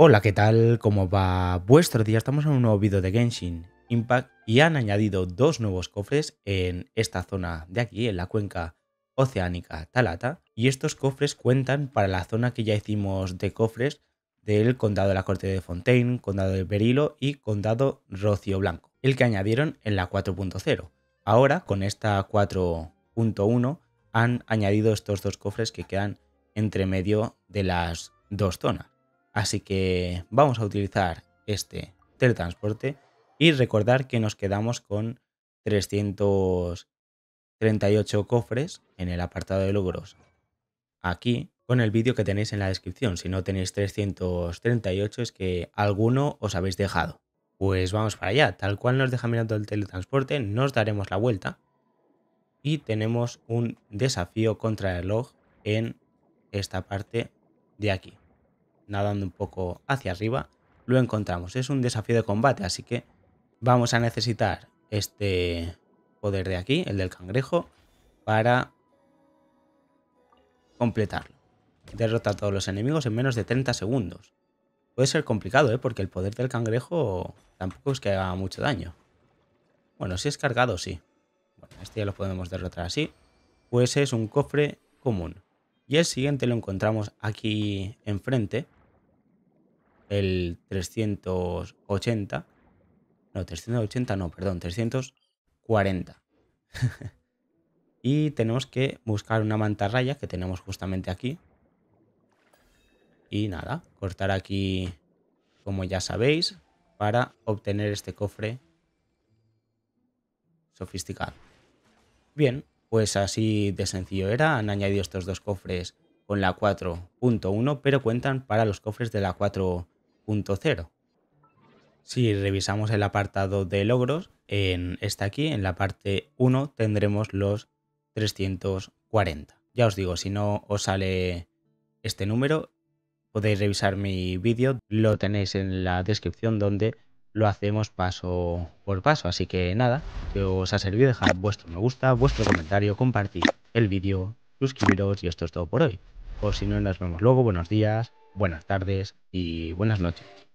Hola, ¿qué tal? ¿Cómo va vuestro día? Estamos en un nuevo vídeo de Genshin Impact y han añadido dos nuevos cofres en esta zona de aquí, en la cuenca oceánica Talata. Y estos cofres cuentan para la zona que ya hicimos de cofres del condado de la corte de Fontaine, condado de Berilo y condado Rocio Blanco, el que añadieron en la 4.0. Ahora, con esta 4.1, han añadido estos dos cofres que quedan entre medio de las dos zonas. Así que vamos a utilizar este teletransporte y recordar que nos quedamos con 338 cofres en el apartado de logros. Aquí con el vídeo que tenéis en la descripción. Si no tenéis 338 es que alguno os habéis dejado. Pues vamos para allá. Tal cual nos deja mirando el teletransporte, nos daremos la vuelta. Y tenemos un desafío contra el reloj en esta parte de aquí nadando un poco hacia arriba, lo encontramos. Es un desafío de combate, así que vamos a necesitar este poder de aquí, el del cangrejo, para completarlo. Derrota a todos los enemigos en menos de 30 segundos. Puede ser complicado, ¿eh? porque el poder del cangrejo tampoco es que haga mucho daño. Bueno, si es cargado, sí. Bueno, este ya lo podemos derrotar así. Pues es un cofre común. Y el siguiente lo encontramos aquí enfrente el 380. No, 380 no, perdón, 340. y tenemos que buscar una mantarraya que tenemos justamente aquí. Y nada, cortar aquí, como ya sabéis, para obtener este cofre sofisticado. Bien, pues así de sencillo era. Han añadido estos dos cofres con la 4.1, pero cuentan para los cofres de la 4.1. Si revisamos el apartado de logros, en esta aquí, en la parte 1, tendremos los 340. Ya os digo, si no os sale este número, podéis revisar mi vídeo, lo tenéis en la descripción donde lo hacemos paso por paso. Así que nada, que os ha servido, dejad vuestro me gusta, vuestro comentario, compartir el vídeo, suscribiros y esto es todo por hoy. O si no, nos vemos luego, buenos días buenas tardes y buenas noches.